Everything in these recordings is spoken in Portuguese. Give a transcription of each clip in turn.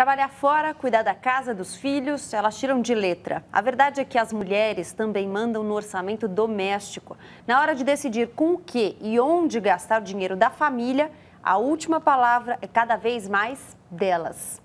Trabalhar fora, cuidar da casa, dos filhos, elas tiram de letra. A verdade é que as mulheres também mandam no orçamento doméstico. Na hora de decidir com o que e onde gastar o dinheiro da família, a última palavra é cada vez mais delas.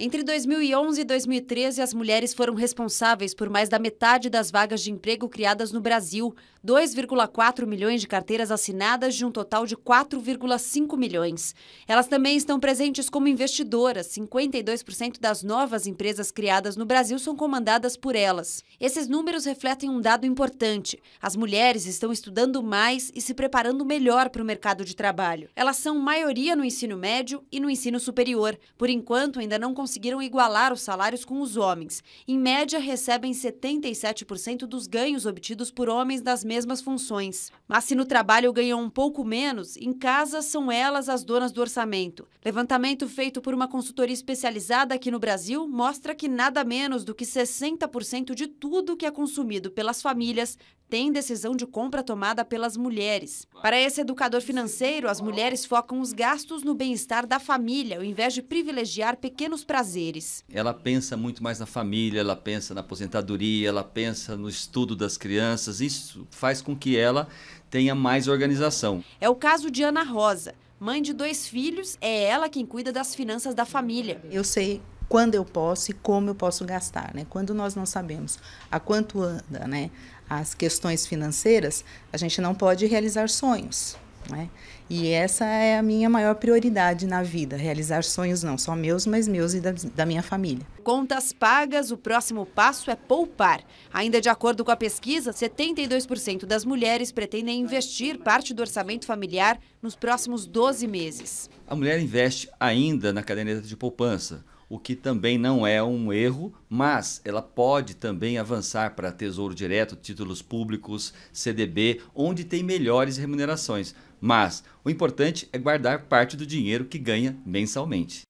Entre 2011 e 2013, as mulheres foram responsáveis por mais da metade das vagas de emprego criadas no Brasil, 2,4 milhões de carteiras assinadas de um total de 4,5 milhões. Elas também estão presentes como investidoras, 52% das novas empresas criadas no Brasil são comandadas por elas. Esses números refletem um dado importante: as mulheres estão estudando mais e se preparando melhor para o mercado de trabalho. Elas são maioria no ensino médio e no ensino superior. Por enquanto, ainda não conseguem conseguiram igualar os salários com os homens. Em média, recebem 77% dos ganhos obtidos por homens nas mesmas funções. Mas se no trabalho ganham um pouco menos, em casa são elas as donas do orçamento. Levantamento feito por uma consultoria especializada aqui no Brasil mostra que nada menos do que 60% de tudo que é consumido pelas famílias tem decisão de compra tomada pelas mulheres. Para esse educador financeiro, as mulheres focam os gastos no bem-estar da família, ao invés de privilegiar pequenos prazeres. Ela pensa muito mais na família, ela pensa na aposentadoria, ela pensa no estudo das crianças. Isso faz com que ela tenha mais organização. É o caso de Ana Rosa. Mãe de dois filhos, é ela quem cuida das finanças da família. Eu sei quando eu posso e como eu posso gastar, né? Quando nós não sabemos a quanto anda, né? As questões financeiras, a gente não pode realizar sonhos, né? E essa é a minha maior prioridade na vida, realizar sonhos não só meus, mas meus e da, da, minha família. Contas pagas, o próximo passo é poupar. Ainda de acordo com a pesquisa, 72% das mulheres pretendem investir parte do orçamento familiar nos próximos 12 meses. A mulher investe ainda na caderneta de poupança, o que também não é um erro, mas ela pode também avançar para Tesouro Direto, títulos públicos, CDB, onde tem melhores remunerações. Mas o importante é guardar parte do dinheiro que ganha mensalmente.